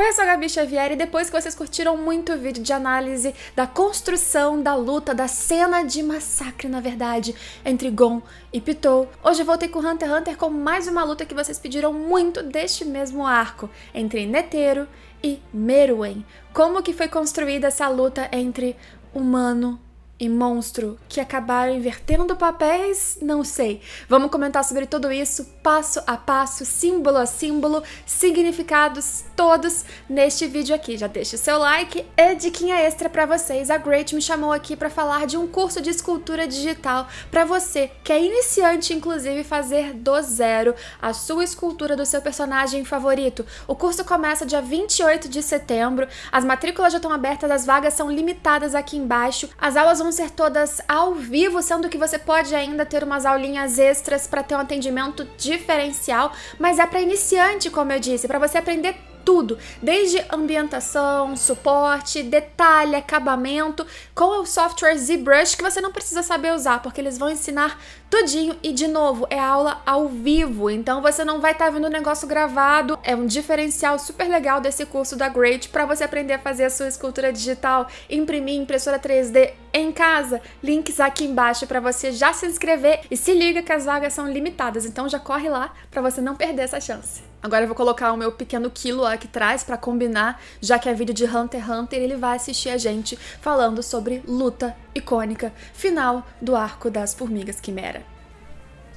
Oi, eu sou a Gabi Xavier e depois que vocês curtiram muito o vídeo de análise da construção da luta, da cena de massacre, na verdade, entre Gon e Pitou, hoje eu voltei com Hunter x Hunter com mais uma luta que vocês pediram muito deste mesmo arco, entre Netero e Meruem. Como que foi construída essa luta entre humano e monstro que acabaram invertendo papéis? Não sei. Vamos comentar sobre tudo isso passo a passo, símbolo a símbolo, significados todos neste vídeo aqui. Já deixa o seu like e diquinha extra para vocês. A Great me chamou aqui para falar de um curso de escultura digital para você que é iniciante, inclusive, fazer do zero a sua escultura do seu personagem favorito. O curso começa dia 28 de setembro. As matrículas já estão abertas, as vagas são limitadas aqui embaixo. As aulas vão vão ser todas ao vivo, sendo que você pode ainda ter umas aulinhas extras para ter um atendimento diferencial, mas é para iniciante, como eu disse, para você aprender tudo, desde ambientação, suporte, detalhe, acabamento, com é o software ZBrush que você não precisa saber usar, porque eles vão ensinar tudinho e de novo, é aula ao vivo, então você não vai estar tá vendo o negócio gravado. É um diferencial super legal desse curso da Great para você aprender a fazer a sua escultura digital, imprimir impressora 3D em casa. Links aqui embaixo para você já se inscrever e se liga que as vagas são limitadas, então já corre lá para você não perder essa chance. Agora eu vou colocar o meu pequeno quilo aqui atrás para combinar, já que é vídeo de Hunter x Hunter, ele vai assistir a gente falando sobre luta icônica final do arco das Formigas Quimera.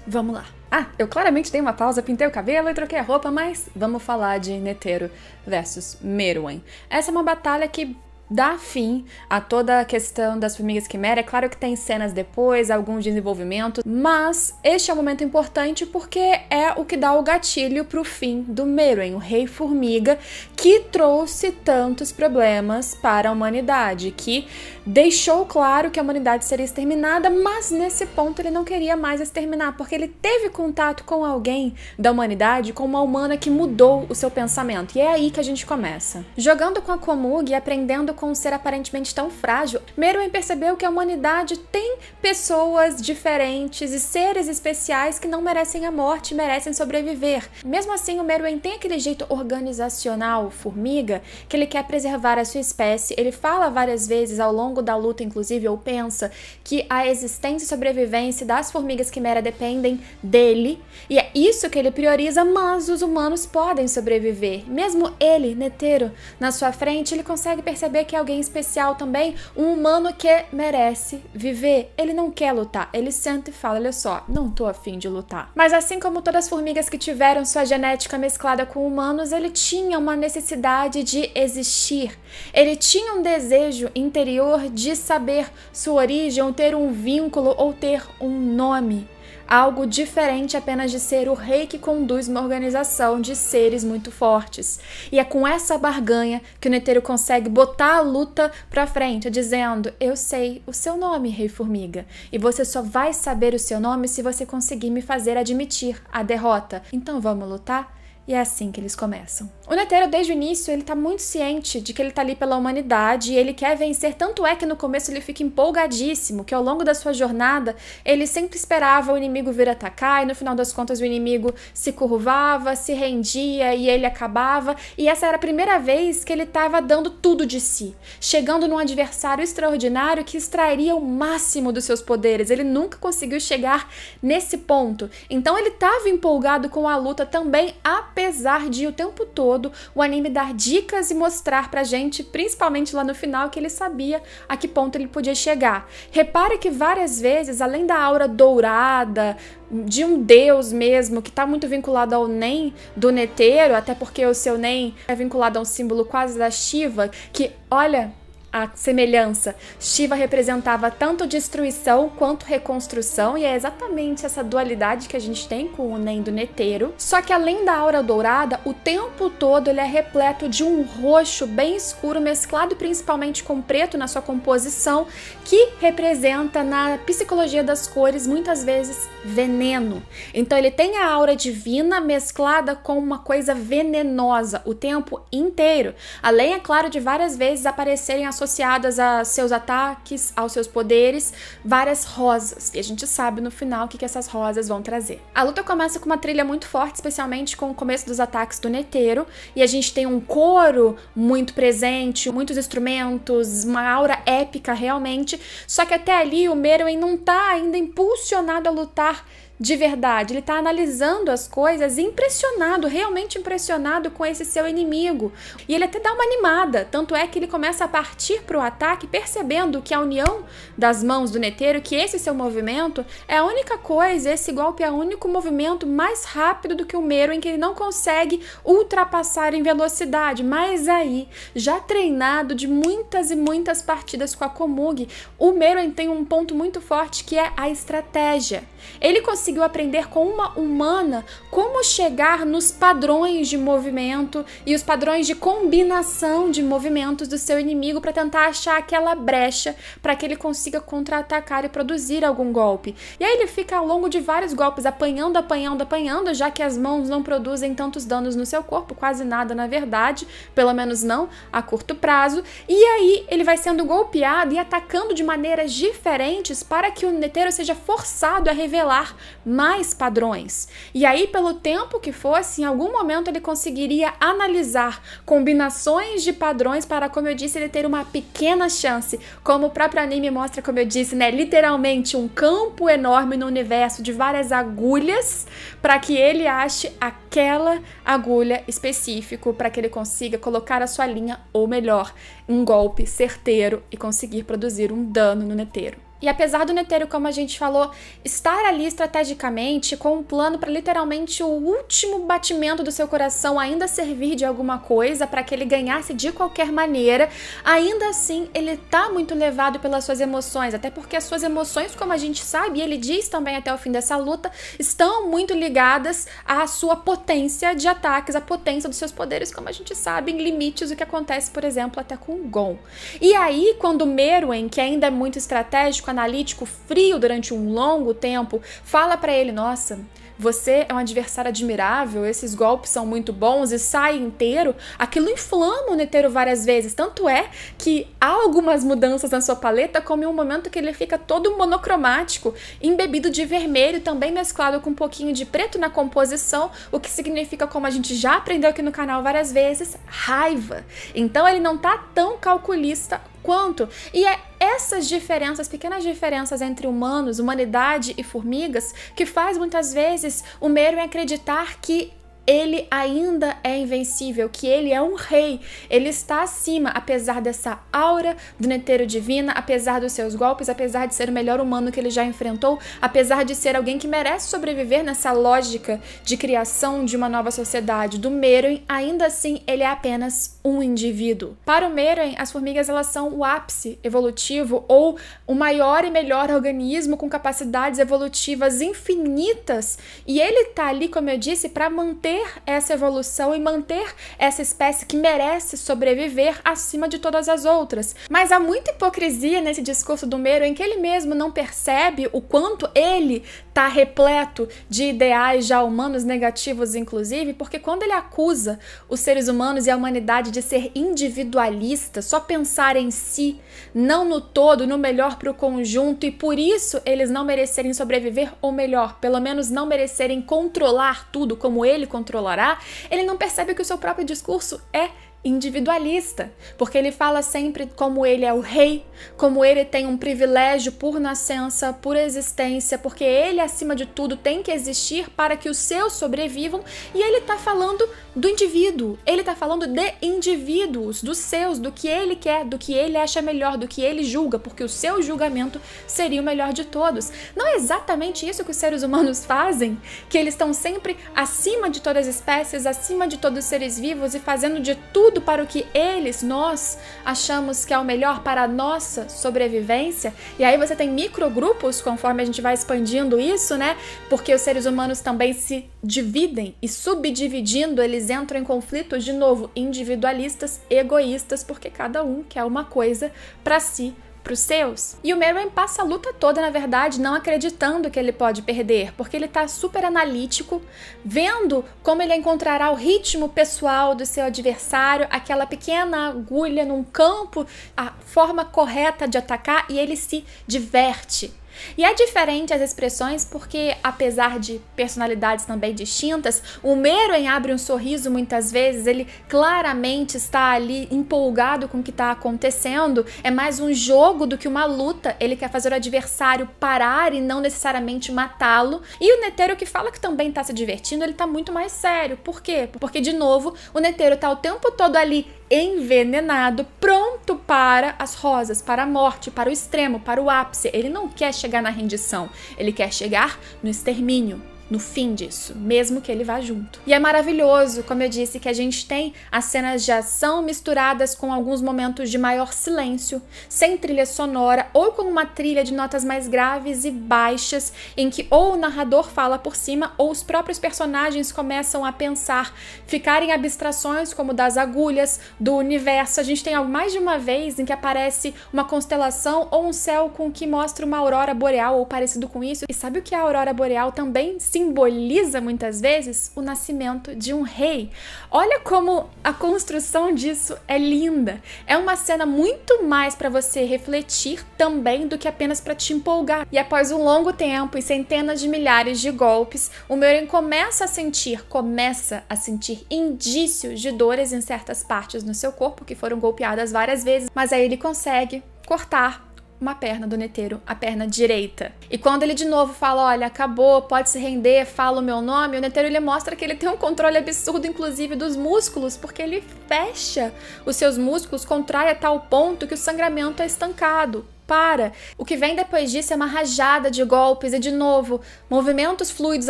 Vamos lá. Ah, eu claramente dei uma pausa, pintei o cabelo e troquei a roupa, mas vamos falar de Netero versus Meruem. Essa é uma batalha que dá fim a toda a questão das formigas quimera. É claro que tem cenas depois, alguns desenvolvimentos, mas este é um momento importante porque é o que dá o gatilho para o fim do Meruem, o rei formiga, que trouxe tantos problemas para a humanidade, que deixou claro que a humanidade seria exterminada, mas nesse ponto ele não queria mais exterminar, porque ele teve contato com alguém da humanidade, com uma humana que mudou o seu pensamento. E é aí que a gente começa. Jogando com a Komug e aprendendo com um ser aparentemente tão frágil, Meruem percebeu que a humanidade tem pessoas diferentes e seres especiais que não merecem a morte, merecem sobreviver. Mesmo assim, o Meruem tem aquele jeito organizacional, formiga, que ele quer preservar a sua espécie. Ele fala várias vezes ao longo da luta, inclusive, ou pensa que a existência e sobrevivência das formigas quimera dependem dele, e é isso que ele prioriza, mas os humanos podem sobreviver. Mesmo ele, Netero, na sua frente, ele consegue perceber que que é alguém especial também, um humano que merece viver. Ele não quer lutar, ele senta e fala: olha só, não tô afim de lutar. Mas assim como todas as formigas que tiveram sua genética mesclada com humanos, ele tinha uma necessidade de existir. Ele tinha um desejo interior de saber sua origem, ou ter um vínculo, ou ter um nome algo diferente apenas de ser o rei que conduz uma organização de seres muito fortes. E é com essa barganha que o Netero consegue botar a luta pra frente, dizendo: Eu sei o seu nome, Rei Formiga, e você só vai saber o seu nome se você conseguir me fazer admitir a derrota. Então vamos lutar? E é assim que eles começam. O Netero, desde o início, ele tá muito ciente de que ele tá ali pela humanidade e ele quer vencer, tanto é que no começo ele fica empolgadíssimo, que ao longo da sua jornada, ele sempre esperava o inimigo vir atacar e no final das contas o inimigo se curvava, se rendia e ele acabava. E essa era a primeira vez que ele tava dando tudo de si, chegando num adversário extraordinário que extrairia o máximo dos seus poderes. Ele nunca conseguiu chegar nesse ponto. Então ele tava empolgado com a luta também, apesar apesar de o tempo todo o anime dar dicas e mostrar pra gente, principalmente lá no final, que ele sabia a que ponto ele podia chegar. Repare que várias vezes, além da aura dourada, de um deus mesmo, que está muito vinculado ao Nen do Neteiro, até porque o seu Nen é vinculado a um símbolo quase da Shiva, que, olha, a semelhança. Shiva representava tanto destruição quanto reconstrução, e é exatamente essa dualidade que a gente tem com o Nen do Neteiro. Só que além da aura dourada, o tempo todo ele é repleto de um roxo bem escuro, mesclado principalmente com preto na sua composição, que representa na psicologia das cores muitas vezes veneno. Então ele tem a aura divina mesclada com uma coisa venenosa o tempo inteiro. Além, é claro, de várias vezes aparecerem as associadas a seus ataques, aos seus poderes, várias rosas. E a gente sabe no final o que, que essas rosas vão trazer. A luta começa com uma trilha muito forte, especialmente com o começo dos ataques do Neteiro. E a gente tem um coro muito presente, muitos instrumentos, uma aura épica realmente. Só que até ali o Meruem não tá ainda impulsionado a lutar de verdade, ele está analisando as coisas impressionado, realmente impressionado com esse seu inimigo. E ele até dá uma animada, tanto é que ele começa a partir para o ataque, percebendo que a união das mãos do neteiro, que esse seu movimento é a única coisa, esse golpe é o único movimento mais rápido do que o Mero, em que ele não consegue ultrapassar em velocidade. Mas aí, já treinado de muitas e muitas partidas com a Komug, o Mero tem um ponto muito forte que é a estratégia. Ele consiga conseguiu aprender com uma humana como chegar nos padrões de movimento e os padrões de combinação de movimentos do seu inimigo para tentar achar aquela brecha para que ele consiga contra-atacar e produzir algum golpe. E aí ele fica ao longo de vários golpes apanhando, apanhando, apanhando, já que as mãos não produzem tantos danos no seu corpo, quase nada na verdade, pelo menos não a curto prazo. E aí ele vai sendo golpeado e atacando de maneiras diferentes para que o neteiro seja forçado a revelar mais padrões. E aí, pelo tempo que fosse, em algum momento ele conseguiria analisar combinações de padrões para, como eu disse, ele ter uma pequena chance. Como o próprio anime mostra, como eu disse, né? Literalmente um campo enorme no universo de várias agulhas para que ele ache aquela agulha específico para que ele consiga colocar a sua linha, ou melhor, um golpe certeiro e conseguir produzir um dano no neteiro. E apesar do Netero, como a gente falou, estar ali estrategicamente com um plano para literalmente o último batimento do seu coração ainda servir de alguma coisa, para que ele ganhasse de qualquer maneira, ainda assim ele tá muito levado pelas suas emoções, até porque as suas emoções, como a gente sabe, e ele diz também até o fim dessa luta, estão muito ligadas à sua potência de ataques, à potência dos seus poderes, como a gente sabe, em limites, o que acontece, por exemplo, até com o Gon. E aí, quando o Meruem, que ainda é muito estratégico, analítico frio durante um longo tempo, fala para ele: nossa, você é um adversário admirável, esses golpes são muito bons e sai inteiro, aquilo inflama o netero várias vezes. Tanto é que há algumas mudanças na sua paleta, como em um momento que ele fica todo monocromático, embebido de vermelho, também mesclado com um pouquinho de preto na composição, o que significa, como a gente já aprendeu aqui no canal várias vezes, raiva. Então ele não tá tão calculista quanto. E é essas diferenças, pequenas diferenças entre humanos, humanidade e formigas, que faz muitas vezes o Meiro acreditar que ele ainda é invencível, que ele é um rei, ele está acima, apesar dessa aura do neteiro divina, apesar dos seus golpes, apesar de ser o melhor humano que ele já enfrentou, apesar de ser alguém que merece sobreviver nessa lógica de criação de uma nova sociedade do Meruem, ainda assim ele é apenas um indivíduo. Para o Meruem, as formigas elas são o ápice evolutivo ou o maior e melhor organismo com capacidades evolutivas infinitas, e ele está ali, como eu disse, para manter manter essa evolução e manter essa espécie que merece sobreviver acima de todas as outras. Mas há muita hipocrisia nesse discurso do Mero em que ele mesmo não percebe o quanto ele está repleto de ideais já humanos negativos, inclusive, porque quando ele acusa os seres humanos e a humanidade de ser individualista, só pensar em si, não no todo, no melhor para o conjunto, e por isso eles não merecerem sobreviver, ou melhor, pelo menos não merecerem controlar tudo como ele controlará, ele não percebe que o seu próprio discurso é individualista, porque ele fala sempre como ele é o rei, como ele tem um privilégio por nascença, por existência, porque ele, acima de tudo, tem que existir para que os seus sobrevivam, e ele está falando do indivíduo, ele está falando de indivíduos, dos seus, do que ele quer, do que ele acha melhor, do que ele julga, porque o seu julgamento seria o melhor de todos. Não é exatamente isso que os seres humanos fazem, que eles estão sempre acima de todas as espécies, acima de todos os seres vivos e fazendo de tudo tudo para o que eles, nós, achamos que é o melhor para a nossa sobrevivência. E aí você tem microgrupos, conforme a gente vai expandindo isso, né? Porque os seres humanos também se dividem e subdividindo, eles entram em conflitos de novo individualistas, egoístas, porque cada um quer uma coisa para si para os seus. E o Merwin passa a luta toda, na verdade, não acreditando que ele pode perder, porque ele está super analítico, vendo como ele encontrará o ritmo pessoal do seu adversário, aquela pequena agulha num campo, a forma correta de atacar, e ele se diverte e é diferente as expressões porque, apesar de personalidades também distintas, o Meroen abre um sorriso muitas vezes, ele claramente está ali empolgado com o que está acontecendo, é mais um jogo do que uma luta, ele quer fazer o adversário parar e não necessariamente matá-lo. E o Netero que fala que também está se divertindo, ele está muito mais sério. Por quê? Porque, de novo, o Netero está o tempo todo ali envenenado, pronto para as rosas, para a morte, para o extremo, para o ápice. Ele não quer chegar na rendição, ele quer chegar no extermínio no fim disso, mesmo que ele vá junto. E é maravilhoso, como eu disse, que a gente tem as cenas de ação misturadas com alguns momentos de maior silêncio, sem trilha sonora ou com uma trilha de notas mais graves e baixas, em que ou o narrador fala por cima ou os próprios personagens começam a pensar, ficarem abstrações como das agulhas, do universo. A gente tem mais de uma vez em que aparece uma constelação ou um céu com que mostra uma aurora boreal ou parecido com isso. E sabe o que é a aurora boreal também sim simboliza muitas vezes o nascimento de um rei. Olha como a construção disso é linda. É uma cena muito mais para você refletir também do que apenas para te empolgar. E após um longo tempo e centenas de milhares de golpes, o Meuren começa a sentir, começa a sentir indícios de dores em certas partes no seu corpo que foram golpeadas várias vezes, mas aí ele consegue cortar uma perna do neteiro, a perna direita. E quando ele de novo fala, olha, acabou, pode se render, fala o meu nome, o neteiro ele mostra que ele tem um controle absurdo, inclusive, dos músculos, porque ele fecha os seus músculos, contrai a tal ponto que o sangramento é estancado para. O que vem depois disso é uma rajada de golpes e, de novo, movimentos fluidos,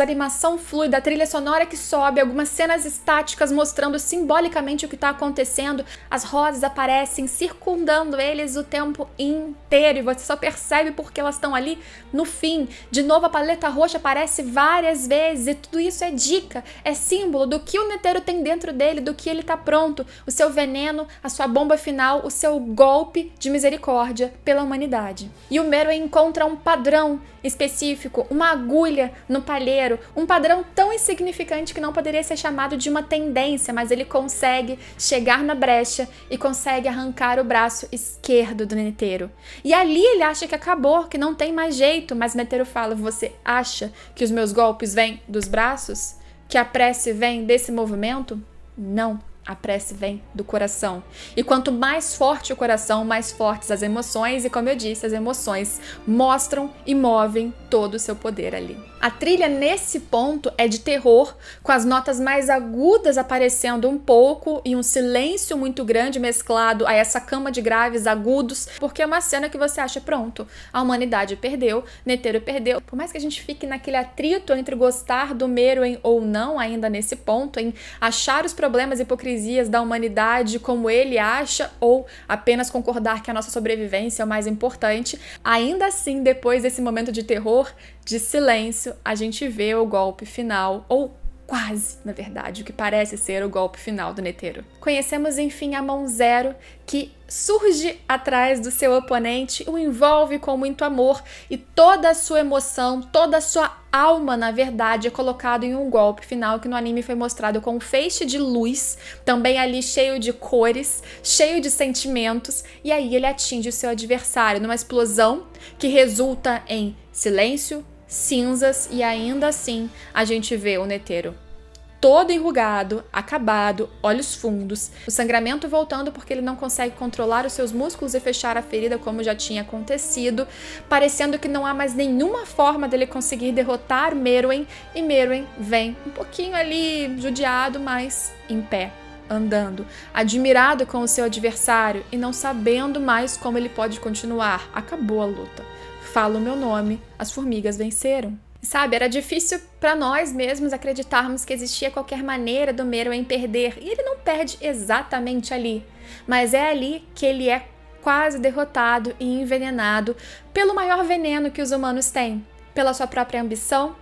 animação fluida, trilha sonora que sobe, algumas cenas estáticas mostrando simbolicamente o que está acontecendo, as rosas aparecem circundando eles o tempo inteiro e você só percebe porque elas estão ali no fim. De novo, a paleta roxa aparece várias vezes e tudo isso é dica, é símbolo do que o neteiro tem dentro dele, do que ele está pronto, o seu veneno, a sua bomba final, o seu golpe de misericórdia pela humanidade realidade. E o Mero encontra um padrão específico, uma agulha no palheiro, um padrão tão insignificante que não poderia ser chamado de uma tendência, mas ele consegue chegar na brecha e consegue arrancar o braço esquerdo do Netero. E ali ele acha que acabou, que não tem mais jeito, mas Netero fala: "Você acha que os meus golpes vêm dos braços? Que a prece vem desse movimento?" Não. A prece vem do coração. E quanto mais forte o coração, mais fortes as emoções, e como eu disse, as emoções mostram e movem todo o seu poder ali. A trilha nesse ponto é de terror, com as notas mais agudas aparecendo um pouco e um silêncio muito grande mesclado a essa cama de graves agudos, porque é uma cena que você acha pronto, a humanidade perdeu, Netero perdeu. Por mais que a gente fique naquele atrito entre gostar do Meruem ou não ainda nesse ponto, em achar os problemas hipocrisia hipocrisias da humanidade como ele acha, ou apenas concordar que a nossa sobrevivência é o mais importante, ainda assim, depois desse momento de terror, de silêncio, a gente vê o golpe final, ou quase, na verdade, o que parece ser o golpe final do neteiro. Conhecemos enfim a mão zero, que surge atrás do seu oponente, o envolve com muito amor e toda a sua emoção, toda a sua alma, na verdade, é colocado em um golpe final que no anime foi mostrado com um feixe de luz, também ali cheio de cores, cheio de sentimentos, e aí ele atinge o seu adversário numa explosão que resulta em silêncio, cinzas e ainda assim a gente vê o neteiro todo enrugado, acabado, olhos fundos, o sangramento voltando porque ele não consegue controlar os seus músculos e fechar a ferida como já tinha acontecido, parecendo que não há mais nenhuma forma dele conseguir derrotar Meruem, e Meruem vem um pouquinho ali judiado, mas em pé. Andando, admirado com o seu adversário e não sabendo mais como ele pode continuar, acabou a luta. Falo meu nome, as formigas venceram. Sabe, era difícil para nós mesmos acreditarmos que existia qualquer maneira do Meron em perder, e ele não perde exatamente ali, mas é ali que ele é quase derrotado e envenenado pelo maior veneno que os humanos têm, pela sua própria ambição,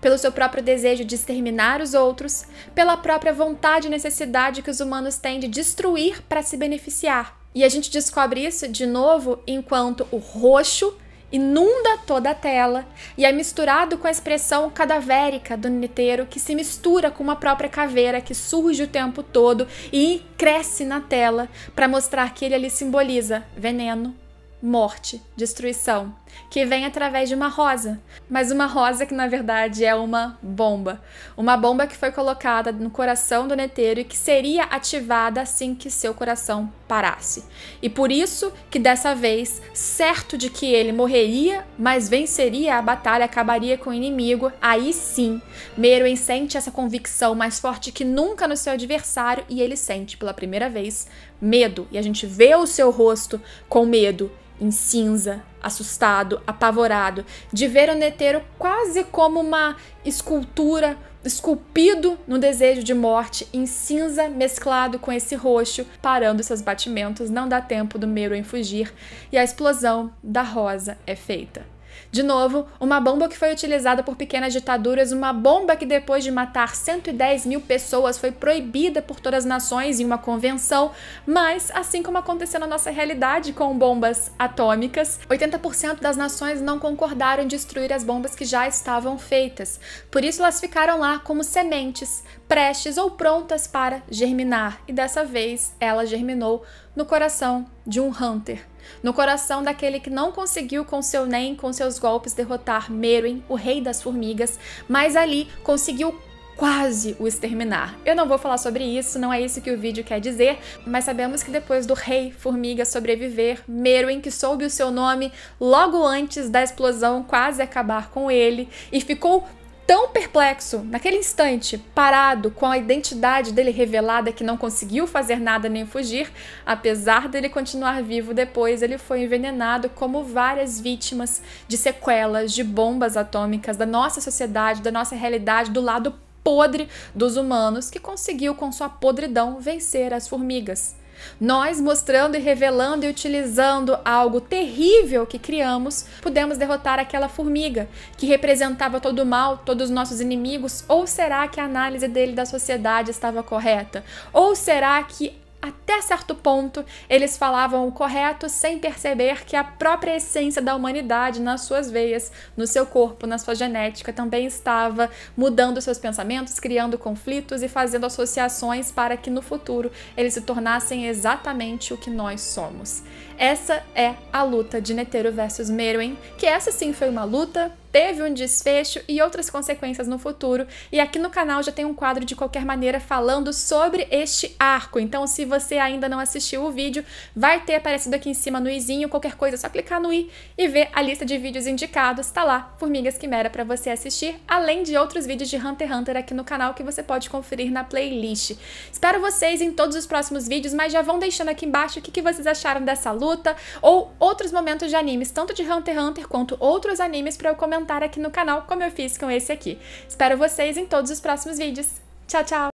pelo seu próprio desejo de exterminar os outros, pela própria vontade e necessidade que os humanos têm de destruir para se beneficiar. E a gente descobre isso de novo enquanto o roxo inunda toda a tela e é misturado com a expressão cadavérica do Niteiro que se mistura com uma própria caveira que surge o tempo todo e cresce na tela para mostrar que ele ali simboliza veneno, morte, destruição, que vem através de uma rosa, mas uma rosa que na verdade é uma bomba, uma bomba que foi colocada no coração do Neteiro e que seria ativada assim que seu coração parasse. E por isso que dessa vez, certo de que ele morreria, mas venceria a batalha, acabaria com o inimigo, aí sim, Meruem sente essa convicção mais forte que nunca no seu adversário e ele sente pela primeira vez medo. E a gente vê o seu rosto com medo em cinza, assustado, apavorado, de ver o Netero quase como uma escultura esculpido no desejo de morte em cinza mesclado com esse roxo, parando seus batimentos, não dá tempo do em fugir e a explosão da rosa é feita. De novo, uma bomba que foi utilizada por pequenas ditaduras, uma bomba que depois de matar 110 mil pessoas foi proibida por todas as nações em uma convenção, mas assim como aconteceu na nossa realidade com bombas atômicas, 80% das nações não concordaram em destruir as bombas que já estavam feitas. Por isso elas ficaram lá como sementes, prestes ou prontas para germinar, e dessa vez ela germinou no coração de um hunter no coração daquele que não conseguiu com seu nem com seus golpes derrotar Meruem, o rei das formigas, mas ali conseguiu quase o exterminar. Eu não vou falar sobre isso, não é isso que o vídeo quer dizer, mas sabemos que depois do rei formiga sobreviver, Meruem, que soube o seu nome logo antes da explosão quase acabar com ele e ficou tão perplexo, naquele instante, parado com a identidade dele revelada que não conseguiu fazer nada nem fugir, apesar dele continuar vivo depois, ele foi envenenado como várias vítimas de sequelas de bombas atômicas da nossa sociedade, da nossa realidade, do lado podre dos humanos que conseguiu com sua podridão vencer as formigas. Nós, mostrando e revelando e utilizando algo terrível que criamos, pudemos derrotar aquela formiga que representava todo o mal, todos os nossos inimigos? Ou será que a análise dele da sociedade estava correta? Ou será que até certo ponto, eles falavam o correto sem perceber que a própria essência da humanidade nas suas veias, no seu corpo, na sua genética, também estava mudando seus pensamentos, criando conflitos e fazendo associações para que no futuro eles se tornassem exatamente o que nós somos. Essa é a luta de Netero versus Meruem, que essa sim foi uma luta teve um desfecho e outras consequências no futuro. E aqui no canal já tem um quadro de qualquer maneira falando sobre este arco. Então, se você ainda não assistiu o vídeo, vai ter aparecido aqui em cima no izinho, qualquer coisa é só clicar no i e ver a lista de vídeos indicados. Tá lá, Formigas Quimera para você assistir, além de outros vídeos de Hunter x Hunter aqui no canal que você pode conferir na playlist. Espero vocês em todos os próximos vídeos, mas já vão deixando aqui embaixo o que, que vocês acharam dessa luta ou outros momentos de animes, tanto de Hunter x Hunter quanto outros animes para eu comentar comentar aqui no canal, como eu fiz com esse aqui. Espero vocês em todos os próximos vídeos. Tchau, tchau!